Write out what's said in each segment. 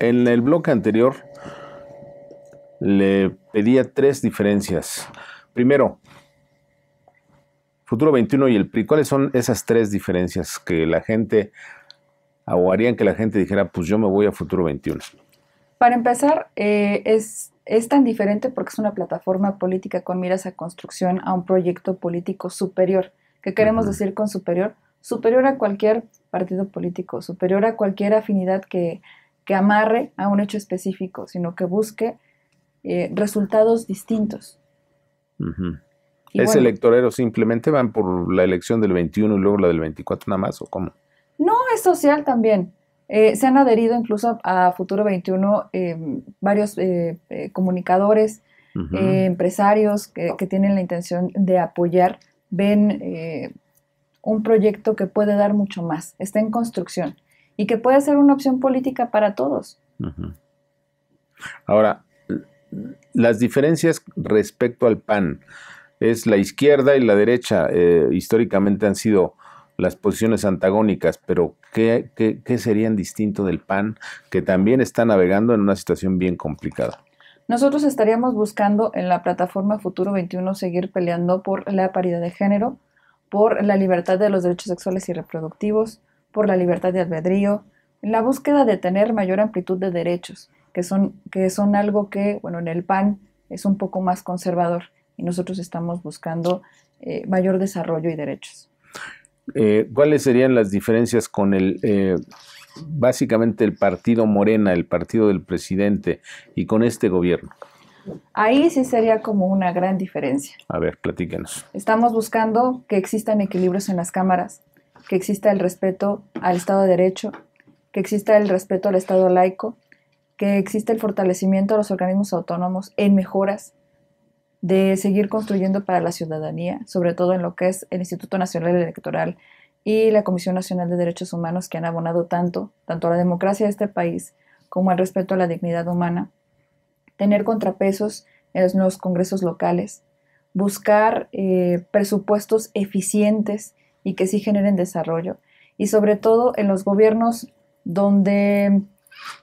En el bloque anterior le pedía tres diferencias. Primero, Futuro 21 y el PRI. ¿Cuáles son esas tres diferencias que la gente o harían que la gente dijera, pues yo me voy a Futuro 21? Para empezar, eh, es, es tan diferente porque es una plataforma política con miras a construcción a un proyecto político superior. ¿Qué queremos decir con superior? Superior a cualquier partido político, superior a cualquier afinidad que que amarre a un hecho específico, sino que busque eh, resultados distintos. ¿Es electorero simplemente van por la elección del 21 y luego la del 24 nada más, ¿o cómo? No, es social también. Eh, se han adherido incluso a Futuro 21 eh, varios comunicadores, empresarios que, que, tienen la intención de apoyar, ven un proyecto que puede dar mucho más, está en construcción y que puede ser una opción política para todos. Ahora, las diferencias respecto al PAN es la izquierda y la derecha. Eh, históricamente han sido las posiciones antagónicas, pero ¿qué, ¿qué, qué, serían distinto del PAN que también está navegando en una situación bien complicada? Nosotros estaríamos buscando en la plataforma Futuro 21 seguir peleando por la paridad de género, por la libertad de los derechos sexuales y reproductivos, por la libertad de albedrío, en la búsqueda de tener mayor amplitud de derechos, que son, que son algo que, bueno, en el PAN es un poco más conservador y nosotros estamos buscando eh, mayor desarrollo y derechos. Eh, ¿Cuáles serían las diferencias con el, eh, básicamente el partido Morena, el partido del presidente y con este gobierno? Ahí sí sería como una gran diferencia. A ver, platíquenos. Estamos buscando que existan equilibrios en las cámaras, que exista el respeto al Estado de Derecho, que exista el respeto al Estado laico, que exista el fortalecimiento de los organismos autónomos en mejoras, de seguir construyendo para la ciudadanía, sobre todo en lo que es el Instituto Nacional Electoral y la Comisión Nacional de Derechos Humanos, que han abonado tanto, tanto a la democracia de este país como al respeto a la dignidad humana, tener contrapesos en los congresos locales, buscar eh, presupuestos eficientes y que sí generen desarrollo. Y sobre todo en los gobiernos donde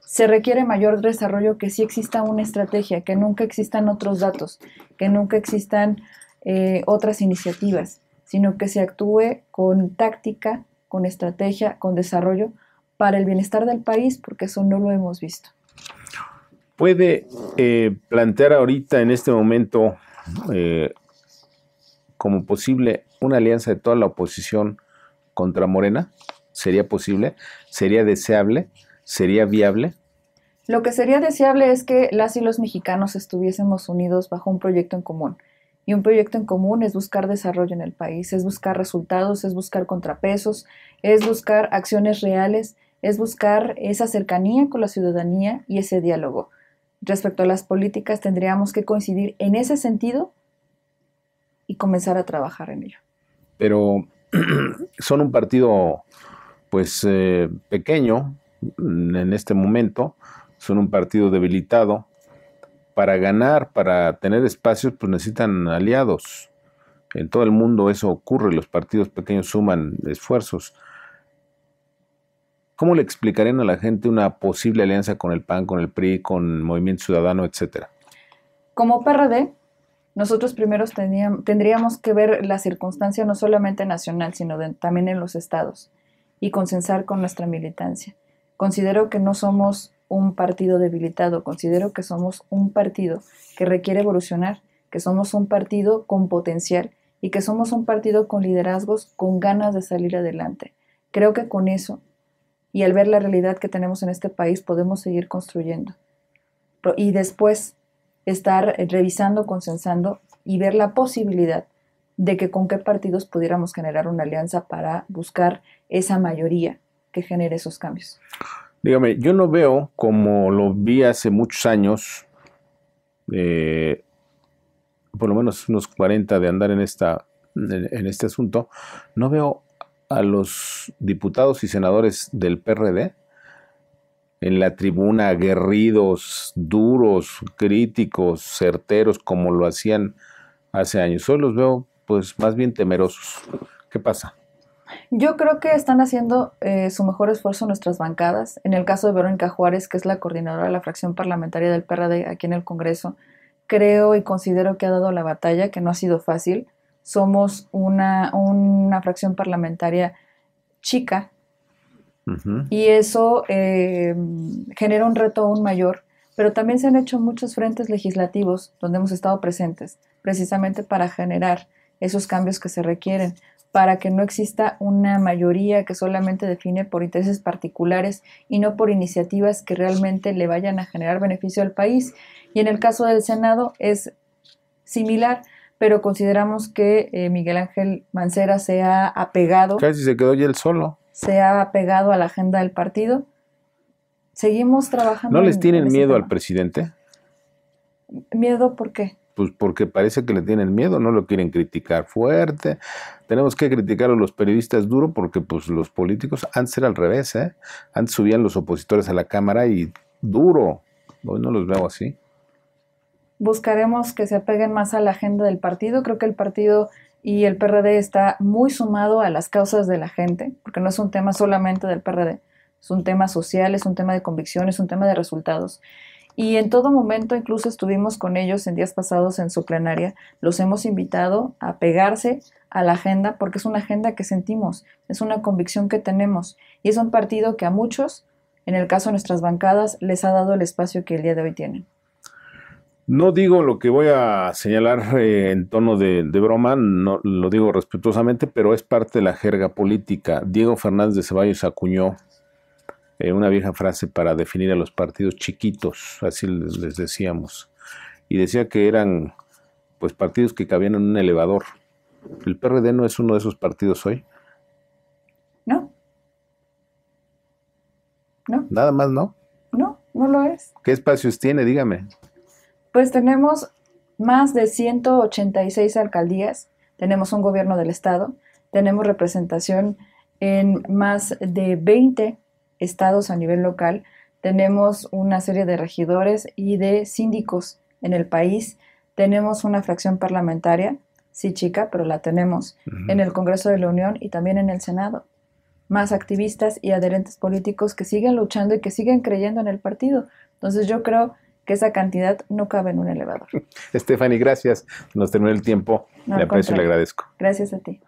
se requiere mayor desarrollo, que sí exista una estrategia, que nunca existan otros datos, que nunca existan eh, otras iniciativas, sino que se actúe con táctica, con estrategia, con desarrollo para el bienestar del país, porque eso no lo hemos visto. ¿Puede eh, plantear ahorita, en este momento, eh, como posible una alianza de toda la oposición contra Morena? ¿Sería posible? ¿Sería deseable? ¿Sería viable? Lo que sería deseable es que las y los mexicanos estuviésemos unidos bajo un proyecto en común. Y un proyecto en común es buscar desarrollo en el país, es buscar resultados, es buscar contrapesos, es buscar acciones reales, es buscar esa cercanía con la ciudadanía y ese diálogo. Respecto a las políticas, tendríamos que coincidir en ese sentido y comenzar a trabajar en ello. Pero son un partido pues eh, pequeño en este momento, son un partido debilitado. Para ganar, para tener espacios, pues necesitan aliados. En todo el mundo eso ocurre, los partidos pequeños suman esfuerzos. ¿Cómo le explicarían a la gente una posible alianza con el PAN, con el PRI, con Movimiento Ciudadano, etcétera? Como PRD, nosotros primeros tendríamos que ver la circunstancia no solamente nacional, sino también en los estados y consensar con nuestra militancia. Considero que no somos un partido debilitado, considero que somos un partido que requiere evolucionar, que somos un partido con potencial y que somos un partido con liderazgos, con ganas de salir adelante. Creo que con eso y al ver la realidad que tenemos en este país podemos seguir construyendo. Y después estar eh, revisando, consensando y ver la posibilidad de que con qué partidos pudiéramos generar una alianza para buscar esa mayoría que genere esos cambios. Dígame, yo no veo, como lo vi hace muchos años, eh, por lo menos unos 40 de andar en, esta, en este asunto, no veo a los diputados y senadores del PRD en la tribuna aguerridos, duros, críticos, certeros, como lo hacían hace años. Hoy los veo pues más bien temerosos. ¿Qué pasa? Yo creo que están haciendo eh, su mejor esfuerzo nuestras bancadas. En el caso de Verónica Juárez, que es la coordinadora de la fracción parlamentaria del PRD aquí en el Congreso, creo y considero que ha dado la batalla, que no ha sido fácil. Somos una, una fracción parlamentaria chica, y eso eh, genera un reto aún mayor, pero también se han hecho muchos frentes legislativos donde hemos estado presentes, precisamente para generar esos cambios que se requieren, para que no exista una mayoría que solamente define por intereses particulares y no por iniciativas que realmente le vayan a generar beneficio al país. Y en el caso del Senado es similar, pero consideramos que eh, Miguel Ángel Mancera se ha apegado. Casi se quedó ya él solo se ha apegado a la agenda del partido. Seguimos trabajando. ¿No les tienen miedo al presidente? ¿Miedo por qué? Pues porque parece que le tienen miedo, no lo quieren criticar fuerte. Tenemos que criticar a los periodistas duro porque pues los políticos antes era al revés, ¿eh? Antes subían los opositores a la cámara y duro. Hoy no los veo así buscaremos que se apeguen más a la agenda del partido. Creo que el partido y el PRD está muy sumado a las causas de la gente, porque no es un tema solamente del PRD, es un tema social, es un tema de convicciones, es un tema de resultados. Y en todo momento, incluso estuvimos con ellos en días pasados en su plenaria, los hemos invitado a pegarse a la agenda porque es una agenda que sentimos, es una convicción que tenemos y es un partido que a muchos, en el caso de nuestras bancadas, les ha dado el espacio que el día de hoy tienen. No digo lo que voy a señalar eh, en tono de, broma, no, lo digo respetuosamente, pero es parte de la jerga política. Diego Fernández de Ceballos acuñó eh, una vieja frase para definir a los partidos chiquitos, así les, les decíamos, y decía que eran pues partidos que cabían en un elevador. ¿El PRD no es uno de esos partidos hoy? No. No. Nada más, ¿no? No, no lo es. ¿Qué espacios tiene? Dígame. Pues tenemos más de 186 alcaldías, tenemos un gobierno del Estado, tenemos representación en más de 20 estados a nivel local, tenemos una serie de regidores y de síndicos en el país, tenemos una fracción parlamentaria, sí chica, pero la tenemos, en el Congreso de la Unión y también en el Senado. Más activistas y adherentes políticos que siguen luchando y que siguen creyendo en el partido. Entonces yo creo que esa cantidad no cabe en un elevador. Stephanie, gracias. Nos terminó el tiempo. le aprecio y le agradezco. Gracias a ti.